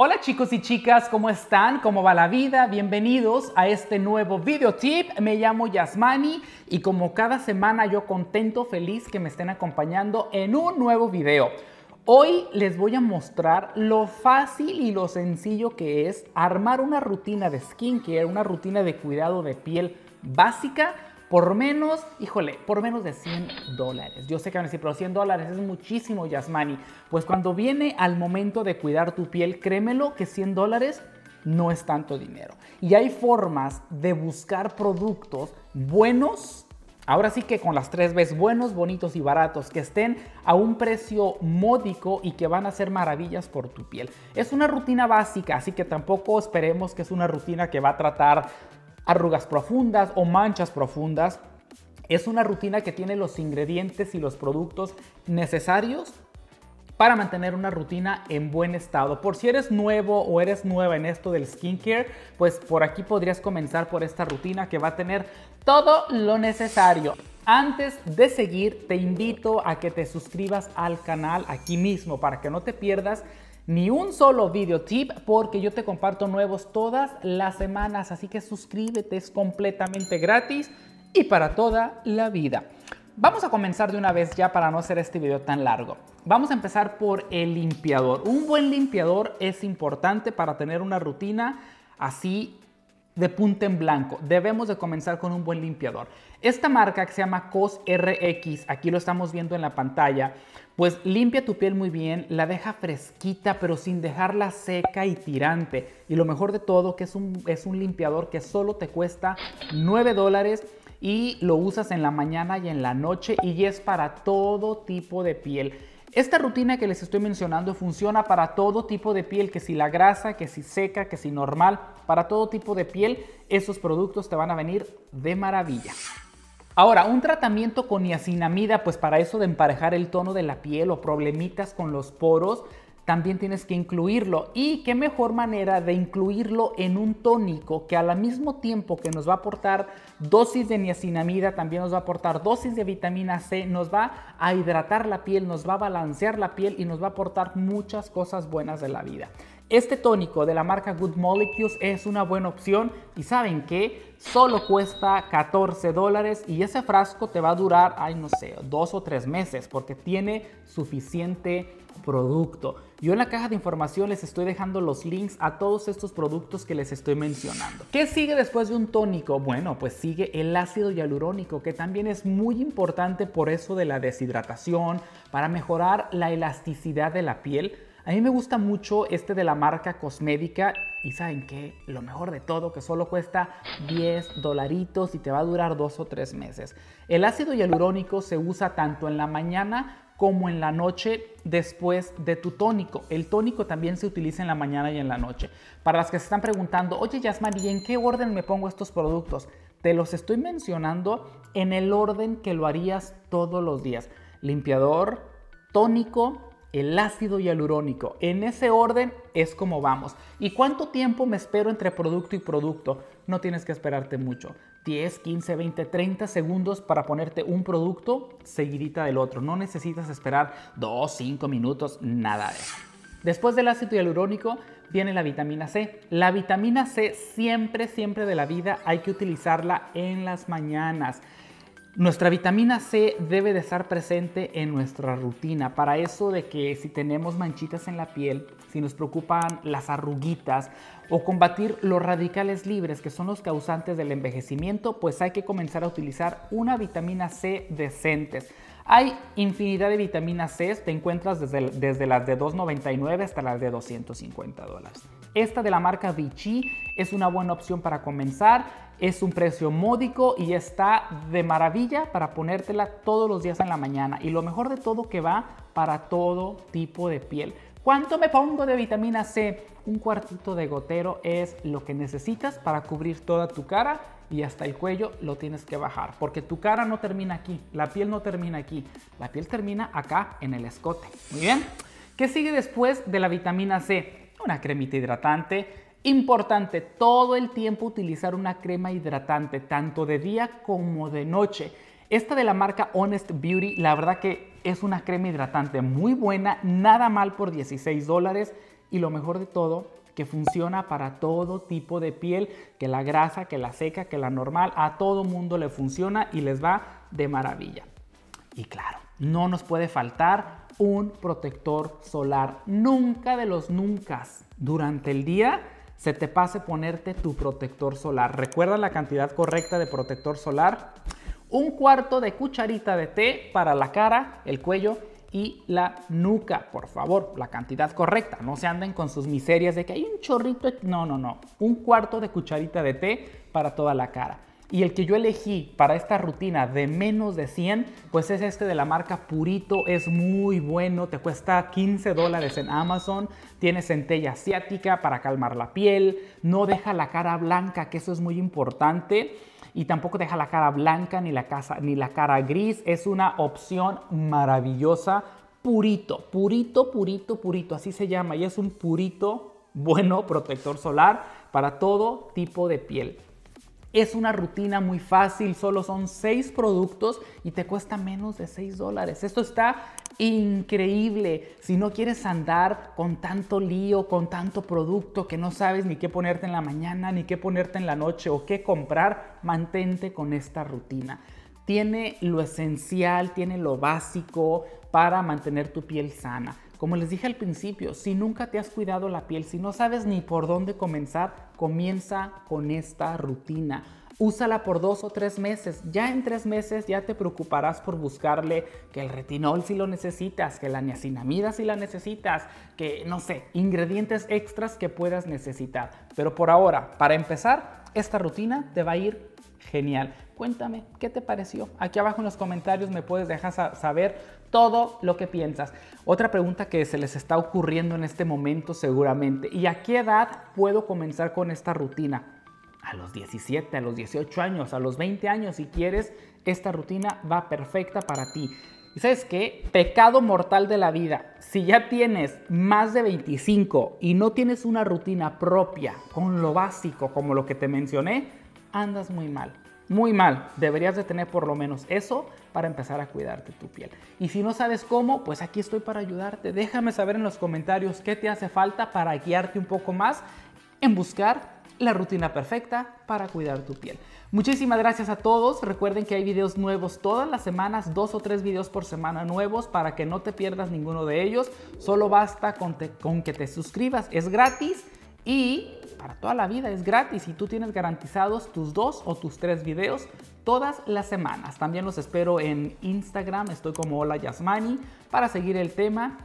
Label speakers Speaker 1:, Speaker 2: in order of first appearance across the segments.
Speaker 1: Hola chicos y chicas, ¿cómo están? ¿Cómo va la vida? Bienvenidos a este nuevo video tip. Me llamo Yasmani y como cada semana yo contento, feliz que me estén acompañando en un nuevo video. Hoy les voy a mostrar lo fácil y lo sencillo que es armar una rutina de skincare, una rutina de cuidado de piel básica por menos, híjole, por menos de 100 dólares. Yo sé que van a decir, pero 100 dólares es muchísimo, Yasmani. Pues cuando viene al momento de cuidar tu piel, créemelo que 100 dólares no es tanto dinero. Y hay formas de buscar productos buenos Ahora sí que con las tres Bs buenos, bonitos y baratos, que estén a un precio módico y que van a hacer maravillas por tu piel. Es una rutina básica, así que tampoco esperemos que es una rutina que va a tratar arrugas profundas o manchas profundas. Es una rutina que tiene los ingredientes y los productos necesarios para mantener una rutina en buen estado. Por si eres nuevo o eres nueva en esto del skincare, pues por aquí podrías comenzar por esta rutina que va a tener todo lo necesario. Antes de seguir, te invito a que te suscribas al canal aquí mismo para que no te pierdas ni un solo video tip porque yo te comparto nuevos todas las semanas, así que suscríbete, es completamente gratis y para toda la vida. Vamos a comenzar de una vez ya para no hacer este video tan largo. Vamos a empezar por el limpiador. Un buen limpiador es importante para tener una rutina así de punta en blanco. Debemos de comenzar con un buen limpiador. Esta marca que se llama COS RX, aquí lo estamos viendo en la pantalla, pues limpia tu piel muy bien, la deja fresquita pero sin dejarla seca y tirante. Y lo mejor de todo que es un, es un limpiador que solo te cuesta 9 dólares y lo usas en la mañana y en la noche y es para todo tipo de piel. Esta rutina que les estoy mencionando funciona para todo tipo de piel, que si la grasa, que si seca, que si normal, para todo tipo de piel, esos productos te van a venir de maravilla. Ahora, un tratamiento con niacinamida, pues para eso de emparejar el tono de la piel o problemitas con los poros, también tienes que incluirlo. Y qué mejor manera de incluirlo en un tónico que al mismo tiempo que nos va a aportar dosis de niacinamida, también nos va a aportar dosis de vitamina C, nos va a hidratar la piel, nos va a balancear la piel y nos va a aportar muchas cosas buenas de la vida. Este tónico de la marca Good Molecules es una buena opción y saben que solo cuesta 14 dólares y ese frasco te va a durar, ay no sé, dos o tres meses porque tiene suficiente producto. Yo en la caja de información les estoy dejando los links a todos estos productos que les estoy mencionando. ¿Qué sigue después de un tónico? Bueno, pues sigue el ácido hialurónico, que también es muy importante por eso de la deshidratación, para mejorar la elasticidad de la piel a mí me gusta mucho este de la marca Cosmética y saben qué, lo mejor de todo, que solo cuesta 10 dolaritos y te va a durar dos o tres meses. El ácido hialurónico se usa tanto en la mañana como en la noche después de tu tónico. El tónico también se utiliza en la mañana y en la noche. Para las que se están preguntando, oye Yasmari, ¿y en qué orden me pongo estos productos? Te los estoy mencionando en el orden que lo harías todos los días. Limpiador, tónico, el ácido hialurónico. En ese orden es como vamos. ¿Y cuánto tiempo me espero entre producto y producto? No tienes que esperarte mucho. 10, 15, 20, 30 segundos para ponerte un producto seguidita del otro. No necesitas esperar 2, 5 minutos, nada de eso. Después del ácido hialurónico viene la vitamina C. La vitamina C siempre, siempre de la vida hay que utilizarla en las mañanas. Nuestra vitamina C debe de estar presente en nuestra rutina, para eso de que si tenemos manchitas en la piel, si nos preocupan las arruguitas o combatir los radicales libres que son los causantes del envejecimiento, pues hay que comenzar a utilizar una vitamina C decentes. Hay infinidad de vitaminas C, te encuentras desde, desde las de 2,99 hasta las de 250 dólares. Esta de la marca Vichy es una buena opción para comenzar. Es un precio módico y está de maravilla para ponértela todos los días en la mañana. Y lo mejor de todo que va para todo tipo de piel. ¿Cuánto me pongo de vitamina C? Un cuartito de gotero es lo que necesitas para cubrir toda tu cara y hasta el cuello lo tienes que bajar, porque tu cara no termina aquí, la piel no termina aquí, la piel termina acá en el escote. Muy bien. ¿Qué sigue después de la vitamina C? una cremita hidratante. Importante, todo el tiempo utilizar una crema hidratante, tanto de día como de noche. Esta de la marca Honest Beauty, la verdad que es una crema hidratante muy buena, nada mal por 16 dólares y lo mejor de todo, que funciona para todo tipo de piel, que la grasa, que la seca, que la normal, a todo mundo le funciona y les va de maravilla. Y claro, no nos puede faltar un protector solar. Nunca de los nunca. Durante el día se te pase ponerte tu protector solar. Recuerda la cantidad correcta de protector solar. Un cuarto de cucharita de té para la cara, el cuello y la nuca, por favor, la cantidad correcta. No se anden con sus miserias de que hay un chorrito. No, no, no. Un cuarto de cucharita de té para toda la cara. Y el que yo elegí para esta rutina de menos de 100, pues es este de la marca Purito. Es muy bueno, te cuesta 15 dólares en Amazon. Tiene centella asiática para calmar la piel. No deja la cara blanca, que eso es muy importante. Y tampoco deja la cara blanca ni la, casa, ni la cara gris. Es una opción maravillosa. Purito, purito, purito, purito. Así se llama. Y es un purito bueno protector solar para todo tipo de piel. Es una rutina muy fácil, solo son seis productos y te cuesta menos de 6 dólares. Esto está increíble. Si no quieres andar con tanto lío, con tanto producto que no sabes ni qué ponerte en la mañana, ni qué ponerte en la noche o qué comprar, mantente con esta rutina. Tiene lo esencial, tiene lo básico para mantener tu piel sana. Como les dije al principio, si nunca te has cuidado la piel, si no sabes ni por dónde comenzar, comienza con esta rutina. Úsala por dos o tres meses. Ya en tres meses ya te preocuparás por buscarle que el retinol si lo necesitas, que la niacinamida si la necesitas, que no sé, ingredientes extras que puedas necesitar. Pero por ahora, para empezar, esta rutina te va a ir genial. Cuéntame, ¿qué te pareció? Aquí abajo en los comentarios me puedes dejar saber todo lo que piensas. Otra pregunta que se les está ocurriendo en este momento seguramente, ¿y a qué edad puedo comenzar con esta rutina? A los 17, a los 18 años, a los 20 años, si quieres, esta rutina va perfecta para ti. ¿Y sabes qué? Pecado mortal de la vida. Si ya tienes más de 25 y no tienes una rutina propia con lo básico como lo que te mencioné, andas muy mal. Muy mal. Deberías de tener por lo menos eso para empezar a cuidarte tu piel. Y si no sabes cómo, pues aquí estoy para ayudarte. Déjame saber en los comentarios qué te hace falta para guiarte un poco más en buscar la rutina perfecta para cuidar tu piel. Muchísimas gracias a todos. Recuerden que hay videos nuevos todas las semanas, dos o tres videos por semana nuevos para que no te pierdas ninguno de ellos. Solo basta con, con que te suscribas. Es gratis y para toda la vida, es gratis y tú tienes garantizados tus dos o tus tres videos todas las semanas. También los espero en Instagram, estoy como Hola Yasmani, para seguir el tema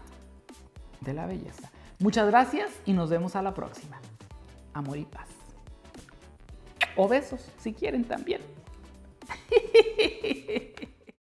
Speaker 1: de la belleza. Muchas gracias y nos vemos a la próxima. Amor y paz. O besos, si quieren también.